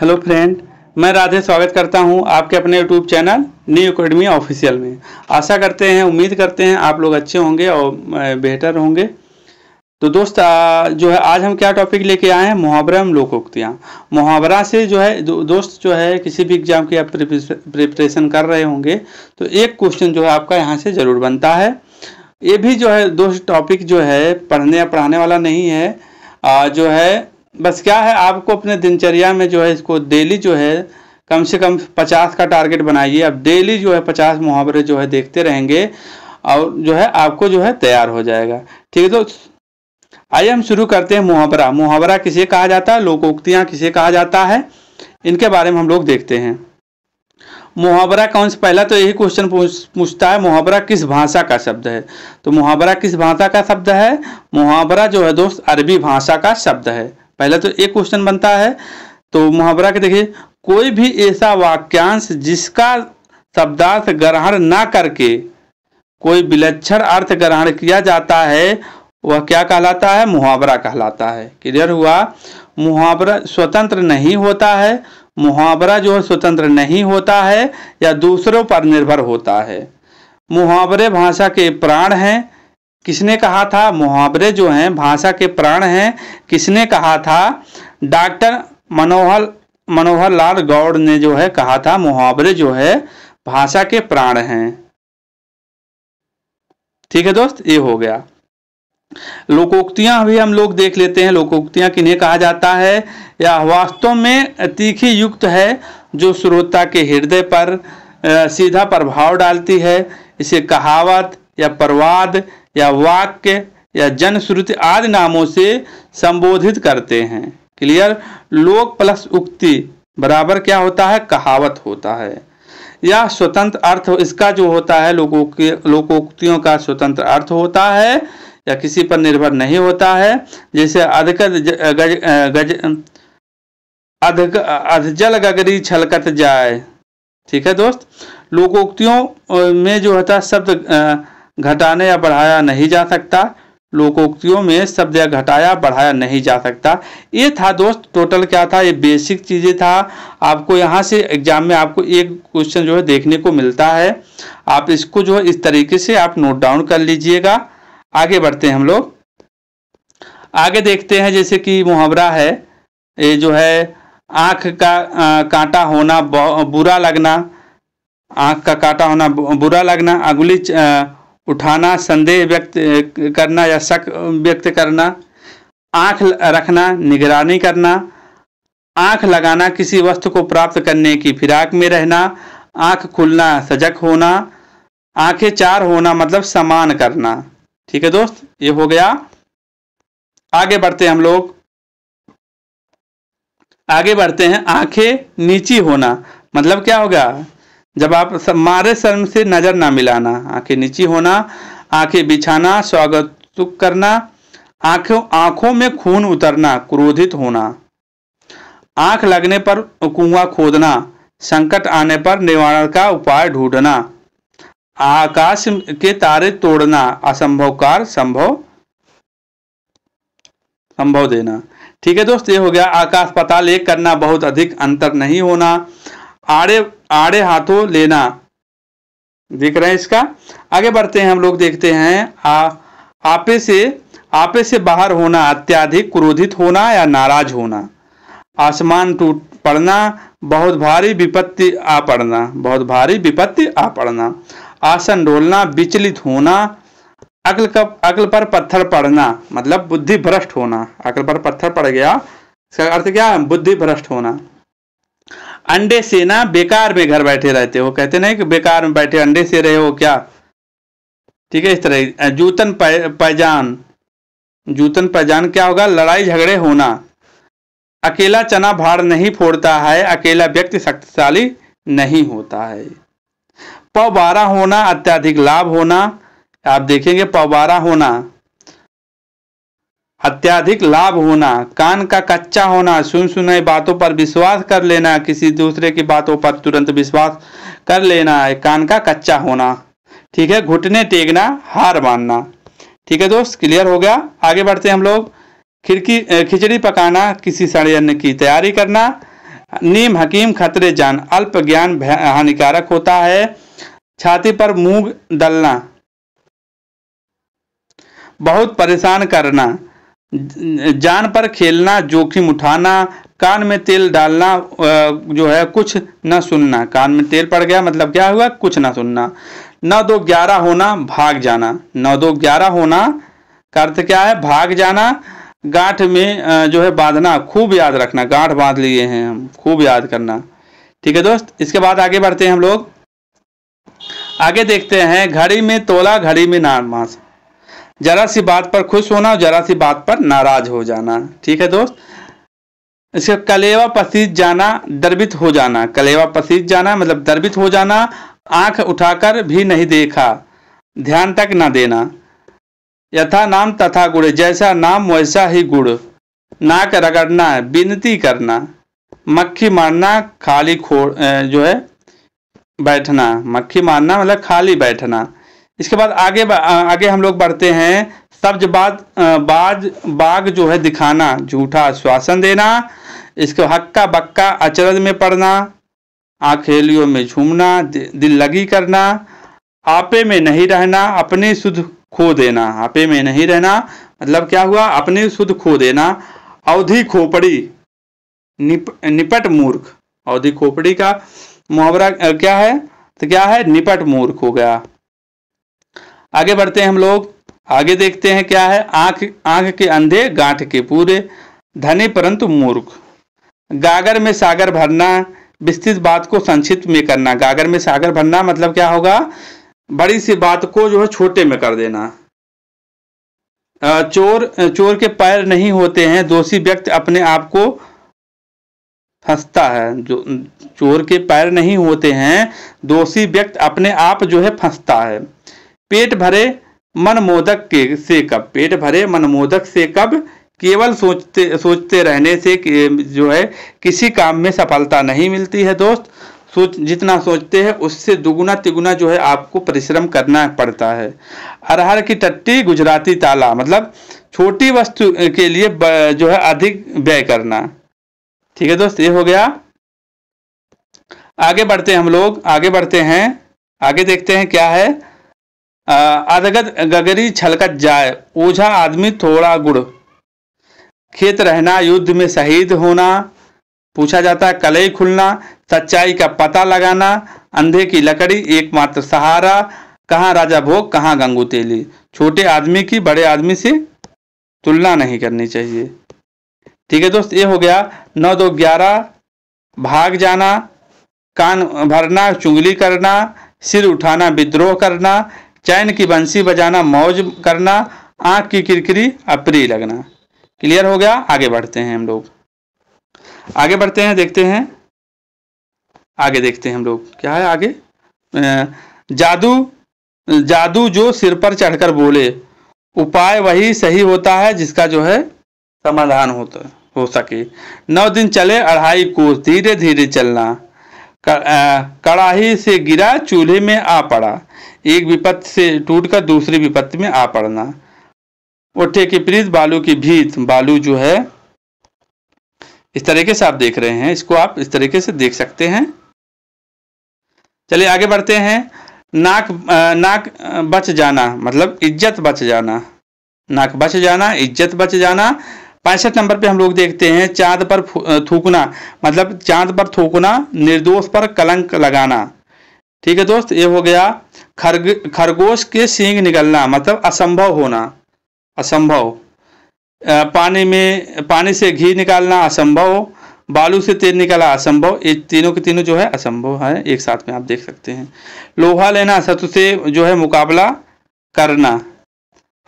hello friend मैं राधे स्वागत करता हूं आपके अपने YouTube channel new academy official में आशा करते हैं उम्मीद करते हैं आप लोग अच्छे होंगे और बेहतर होंगे तो दोस्त जो है आज हम क्या टॉपिक लेके आए हैं मुहावरा एवं लोकोक्तियाँ मुहावरा से जो है दो, दोस्त जो है किसी भी एग्जाम की आप प्रिपरेशन कर रहे होंगे तो एक क्वेश्चन जो है आपका यहाँ से ज़रूर बनता है ये भी जो है दोस्त टॉपिक जो है पढ़ने या पढ़ाने वाला नहीं है आ, जो है बस क्या है आपको अपने दिनचर्या में जो है इसको डेली जो है कम से कम पचास का टारगेट बनाइए आप डेली जो है पचास मुहावरे जो है देखते रहेंगे और जो है आपको जो है तैयार हो जाएगा ठीक है तो आइए हम शुरू करते हैं मुहावरा मुहावरा किसे कहा जाता है लोकोक्तियां किसे कहा जाता है इनके बारे में हम लोग देखते हैं मुहावरा कौन सा पहला तो यही क्वेश्चन पूछता है मुहावरा किस भाषा का शब्द है तो मुहावरा किस भाषा का शब्द है मुहावरा जो है दोस्त अरबी भाषा का शब्द है पहले तो एक क्वेश्चन बनता है तो मुहावरा के देखिए कोई भी ऐसा वाक्यांश जिसका शब्दार्थ ग्रहण ना करके कोई विलक्षण अर्थ ग्रहण किया जाता है वह क्या कहलाता है मुहावरा कहलाता है क्लियर हुआ मुहावरा स्वतंत्र नहीं होता है मुहावरा जो है स्वतंत्र नहीं होता है या दूसरों पर निर्भर होता है मुहावरे भाषा के प्राण हैं किसने कहा था मुहावरे जो हैं भाषा के प्राण हैं किसने कहा था डॉक्टर मनोहर मनोहर लाल गौड़ ने जो है कहा था मुहावरे जो है भाषा के प्राण हैं ठीक है दोस्त ये हो गया लोकोक्तियां भी हम लोग देख लेते हैं लोकोक्तियां किन्हें कहा जाता है या वास्तव में तीखी युक्त है जो श्रोता के हृदय पर सीधा प्रभाव डालती है इसे कहावत या प्रवाद या वाक्य या जनश्रुति आदि नामों से संबोधित करते हैं क्लियर लोक प्लस उक्ति बराबर क्या होता है कहावत होता है या स्वतंत्र अर्थ इसका जो होता है लोगों के लोकोक्तियों का स्वतंत्र अर्थ होता है या किसी पर निर्भर नहीं होता है जैसे अधकत गज गज अधक अधजल गगरी छलकत जाए ठीक है दोस्त लोकोक्तियों में जो होता है शब्द घटाने या बढ़ाया नहीं जा सकता लोकोक्तियों में शब्द या घटाया बढ़ाया नहीं जा सकता ये था दोस्त टोटल क्या था ये बेसिक चीज़ें था आपको यहाँ से एग्जाम में आपको एक क्वेश्चन जो है देखने को मिलता है आप इसको जो है इस तरीके से आप नोट डाउन कर लीजिएगा आगे बढ़ते हैं हम लोग आगे देखते हैं जैसे कि मुहावरा है ये जो है आँख का आ, कांटा होना बुरा लगना आँख का कांटा होना बुरा लगना अगली उठाना संदेह व्यक्त करना या शक व्यक्त करना आंख रखना निगरानी करना आंख लगाना किसी वस्तु को प्राप्त करने की फिराक में रहना आंख खुलना सजग होना आंखें चार होना मतलब समान करना ठीक है दोस्त ये हो गया आगे बढ़ते हैं हम लोग आगे बढ़ते हैं आंखें नीची होना मतलब क्या होगा जब आप मारे शर्म से नजर ना मिलाना आंखें नीची होना आंखें बिछाना स्वागत करना आंखों आंखों में खून उतरना क्रोधित होना आंख लगने पर कुआ खोदना संकट आने पर निवारण का उपाय ढूंढना आकाश के तारे तोड़ना असंभव कार संभव संभव देना ठीक है दोस्त ये हो गया आकाश पताल एक करना बहुत अधिक अंतर नहीं होना आड़े आड़े हाथों लेना दिख रहा है इसका आगे बढ़ते हैं हम लोग देखते हैं आ, आपे से आपे से बाहर होना अत्याधिक क्रोधित होना या नाराज होना आसमान टूट पड़ना बहुत भारी विपत्ति आ पड़ना बहुत भारी विपत्ति आ पड़ना आसन डोलना विचलित होना अकल का अकल पर पत्थर पड़ना मतलब बुद्धि भ्रष्ट होना अकल पर पत्थर पड़ गया इसका अर्थ क्या है बुद्धि भ्रष्ट होना अंडे से ना बेकार में घर बैठे रहते हो कहते ना कि बेकार में बैठे अंडे से रहे हो क्या ठीक है इस तरह जूतन पैजान जूतन पैजान क्या होगा लड़ाई झगड़े होना अकेला चना भाड़ नहीं फोड़ता है अकेला व्यक्ति शक्तिशाली नहीं होता है पौबारा होना अत्याधिक लाभ होना आप देखेंगे पौबारा होना अत्याधिक लाभ होना कान का कच्चा होना सुन सुनाई बातों पर विश्वास कर लेना किसी दूसरे की बातों पर तुरंत विश्वास कर लेना है कान का कच्चा होना ठीक है घुटने टेकना हार मानना ठीक है दोस्त क्लियर हो गया आगे बढ़ते हैं हम लोग खिड़की खिचड़ी पकाना किसी षडयंत्र की तैयारी करना नीम हकीम खतरे जान अल्प ज्ञान हानिकारक होता है छाती पर मूंग डलना बहुत परेशान करना जान पर खेलना जोखिम उठाना कान में तेल डालना जो है कुछ न सुनना कान में तेल पड़ गया मतलब क्या हुआ कुछ ना सुनना नौ दो ग्यारह होना भाग जाना नौ दो ग्यारह होना का अर्थ क्या है भाग जाना गांठ में जो है बांधना खूब याद रखना गांठ बांध लिए हैं हम खूब याद करना ठीक है दोस्त इसके बाद आगे बढ़ते हैं हम लोग आगे देखते हैं घड़ी में तोला घड़ी में नार मास जरा सी बात पर खुश होना और जरा सी बात पर नाराज हो जाना ठीक है दोस्त इसके कलेवा पसीज जाना दर्बित हो जाना कलेवा पसीज जाना मतलब दर्बित हो जाना आंख उठाकर भी नहीं देखा ध्यान तक ना देना यथा नाम तथा गुड़ जैसा नाम वैसा ही गुड़ नाक रगड़ना विनती करना मक्खी मारना खाली खो जो है बैठना मक्खी मारना मतलब खाली बैठना इसके बाद आगे आगे हम लोग बढ़ते हैं सब्ज बाद बाज बाग जो है दिखाना झूठा आश्वासन देना इसको हक्का बक्का अचरज में पड़ना आखेलियों में झूमना दिल लगी करना आपे में नहीं रहना अपने शुद्ध खो देना आपे में नहीं रहना मतलब क्या हुआ अपने शुद्ध खो देना अवधि खोपड़ी निप, निपट मूर्ख अवधि खोपड़ी का मुहावरा क्या है तो क्या है निपट मूर्ख हो गया आगे बढ़ते हैं हम लोग आगे देखते हैं क्या है आंख आंख के अंधे गांठ के पूरे धने परंतु मूर्ख गागर में सागर भरना विस्तृत बात को संक्षिप्त में करना गागर में सागर भरना मतलब क्या होगा बड़ी सी बात को जो है छोटे में कर देना चोर चोर के पैर नहीं होते हैं दोषी व्यक्ति अपने आप को फंसता है जो चोर के पैर नहीं होते हैं दोषी व्यक्ति अपने आप जो है फंसता है पेट भरे मनमोदक के से कब पेट भरे मनमोदक से कब केवल सोचते सोचते रहने से जो है किसी काम में सफलता नहीं मिलती है दोस्त सोच जितना सोचते हैं उससे दुगुना तिगुना जो है आपको परिश्रम करना पड़ता है अरहर की टट्टी गुजराती ताला मतलब छोटी वस्तु के लिए जो है अधिक व्यय करना ठीक है दोस्त ये हो गया आगे बढ़ते हैं हम लोग आगे बढ़ते हैं आगे देखते हैं क्या है अदगत गगरी छलकत जाए ओझा आदमी थोड़ा गुड़ खेत रहना युद्ध में शहीद होना पूछा जाता है कलई खुलना सच्चाई का पता लगाना अंधे की लकड़ी एकमात्र सहारा कहाँ राजा भोग कहाँ गंगू तेली छोटे आदमी की बड़े आदमी से तुलना नहीं करनी चाहिए ठीक है दोस्त ये हो गया नौ दो ग्यारह भाग जाना कान भरना चुंगली करना सिर उठाना विद्रोह करना चैन की बंसी बजाना मौज करना आंख की किरकिरी अप्री लगना क्लियर हो गया आगे बढ़ते हैं हम लोग आगे बढ़ते हैं देखते हैं आगे देखते हैं हम लोग क्या है आगे जादू जादू जो सिर पर चढ़कर बोले उपाय वही सही होता है जिसका जो है समाधान होता हो सके नौ दिन चले अढ़ाई कोस धीरे धीरे चलना कड़ाही से गिरा चूल्हे में आ पड़ा एक विपत्त से टूटकर दूसरी विपत्ति में आ पड़ना उठे के प्रीत बालू की भीत बालू जो है इस तरीके से आप देख रहे हैं इसको आप इस तरीके से देख सकते हैं चलिए आगे बढ़ते हैं नाक नाक बच जाना मतलब इज्जत बच जाना नाक बच जाना इज्जत बच जाना पैंसठ नंबर पे हम लोग देखते हैं चांद पर थूकना मतलब चांद पर थूकना निर्दोष पर कलंक लगाना ठीक है दोस्त ये हो गया खरग खरगोश के सींग निकलना मतलब असंभव होना असंभव पानी में पानी से घी निकालना असंभव बालू से तेल निकाला असंभव ये तीनों के तीनों जो है असंभव है एक साथ में आप देख सकते हैं लोहा लेना शत्रु से जो है मुकाबला करना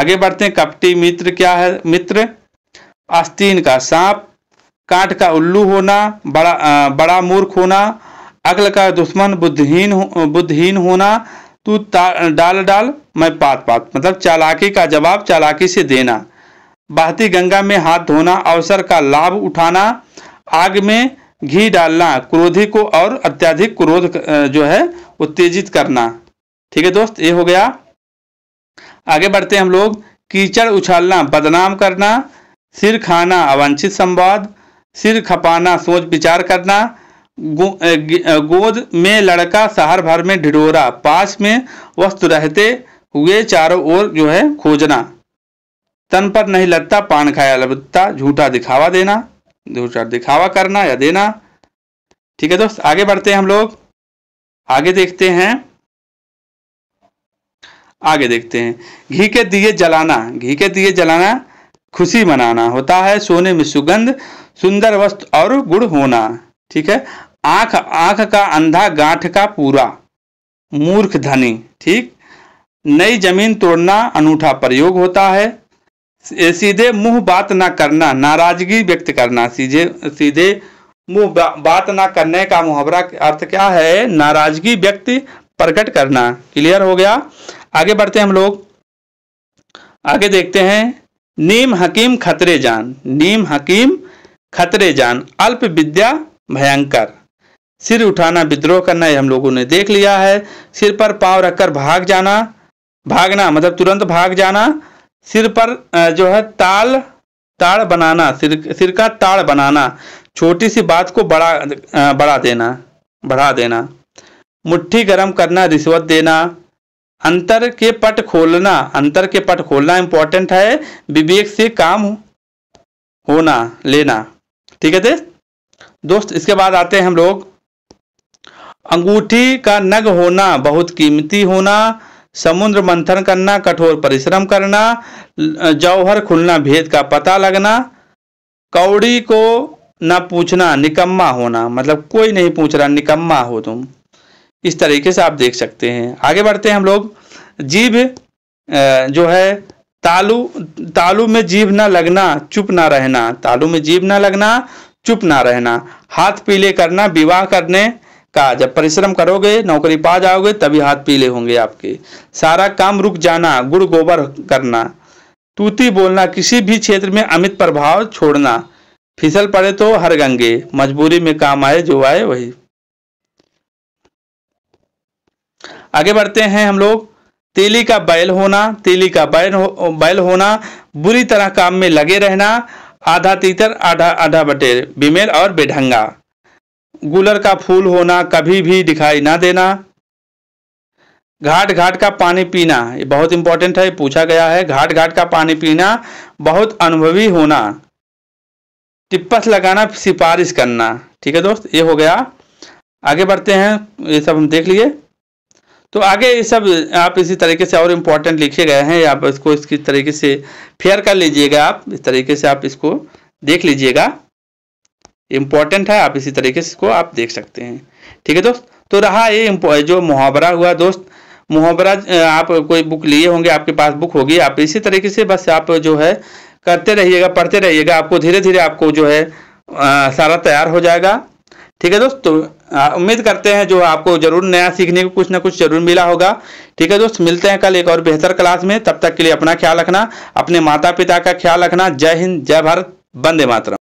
आगे बढ़ते हैं कपटी मित्र क्या है मित्र आस्तीन का सांप काट का उल्लू होना बड़ा आ, बड़ा मूर्ख होना अगल का दुश्मन बुद्धहीन बुद्धहीन होना तू डाल डाल मैं पात पात मतलब चालाकी का जवाब चालाकी से देना बहती गंगा में हाथ धोना अवसर का लाभ उठाना आग में घी डालना क्रोधी को और अत्याधिक क्रोध जो है उत्तेजित करना ठीक है दोस्त ये हो गया आगे बढ़ते हम लोग कीचड़ उछालना बदनाम करना सिर खाना अवांछित संवाद सिर खपाना सोच विचार करना गोद में लड़का शहर भर में ढिडोरा पास में वस्तु रहते हुए चारों ओर जो है खोजना तन पर नहीं लगता पान खाया लगता झूठा दिखावा देना झूठा दिखावा करना या देना ठीक है दोस्त आगे बढ़ते हैं हम लोग आगे देखते हैं आगे देखते हैं घी के दिए जलाना घी के दिए जलाना खुशी मनाना होता है सोने में सुगंध सुंदर वस्त्र और गुड़ होना ठीक है आंख आंख का अंधा गांठ का पूरा मूर्ख धनी ठीक नई जमीन तोड़ना अनूठा प्रयोग होता है सीधे मुंह बात ना करना नाराजगी व्यक्त करना सीधे सीधे मुंह बा, बात ना करने का मुहावरा अर्थ क्या है नाराजगी व्यक्त प्रकट करना क्लियर हो गया आगे बढ़ते हम लोग आगे देखते हैं नीम हकीम खतरे जान नीम हकीम खतरे जान अल्प विद्या भयंकर सिर उठाना विद्रोह करना ये हम लोगों ने देख लिया है सिर पर पांव रखकर भाग जाना भागना मतलब तुरंत भाग जाना सिर पर जो है ताल ताड़ बनाना सिर सिर का ताड़ बनाना छोटी सी बात को बड़ा बढ़ा देना बढ़ा देना मुट्ठी गर्म करना रिश्वत देना अंतर के पट खोलना अंतर के पट खोलना इंपॉर्टेंट है विवेक से काम होना लेना ठीक है देश दोस्त इसके बाद आते हैं हम लोग अंगूठी का नग होना बहुत कीमती होना समुद्र मंथन करना कठोर परिश्रम करना जौहर खुलना भेद का पता लगना कौड़ी को ना पूछना निकम्मा होना मतलब कोई नहीं पूछ रहा निकम्मा हो तुम इस तरीके से आप देख सकते हैं आगे बढ़ते हैं हम लोग जीभ जो है तालू तालू में जीभ ना लगना चुप ना रहना तालू में जीभ ना लगना चुप ना रहना हाथ पीले करना विवाह करने का जब परिश्रम करोगे नौकरी पा जाओगे तभी हाथ पीले होंगे आपके सारा काम रुक जाना गुड़ गोबर करना तूती बोलना किसी भी क्षेत्र में अमित प्रभाव छोड़ना फिसल पड़े तो हर गंगे मजबूरी में काम आए जो आए वही आगे बढ़ते हैं हम लोग तेली का बैल होना तेली का बैल हो, बैल होना बुरी तरह काम में लगे रहना आधा तीतर आधा आधा बटे बिमेल और बेढंगा गुलर का फूल होना कभी भी दिखाई ना देना घाट घाट का पानी पीना ये बहुत इंपॉर्टेंट है पूछा गया है घाट घाट का पानी पीना बहुत अनुभवी होना टिप्पस लगाना सिफारिश करना ठीक है दोस्त ये हो गया आगे बढ़ते हैं ये सब हम देख लिए तो आगे ये सब आप इसी तरीके से और इम्पोर्टेंट लिखे गए हैं आप इसको इसकी तरीके से फेयर कर लीजिएगा आप इस तरीके से आप इसको देख लीजिएगा इम्पोर्टेंट है आप इसी तरीके से इसको आप देख सकते हैं ठीक है दोस्त तो रहा ये जो मुहावरा हुआ दोस्त मुहावरा आप कोई बुक लिए होंगे आपके पास बुक होगी आप इसी तरीके से बस आप जो है करते रहिएगा पढ़ते रहिएगा आपको धीरे धीरे आपको जो है आ, सारा तैयार हो जाएगा ठीक है दोस्त तो उम्मीद करते हैं जो आपको जरूर नया सीखने को कुछ ना कुछ जरूर मिला होगा ठीक है दोस्त मिलते हैं कल एक और बेहतर क्लास में तब तक के लिए अपना ख्याल रखना अपने माता पिता का ख्याल रखना जय हिंद जय भारत वंदे मातरम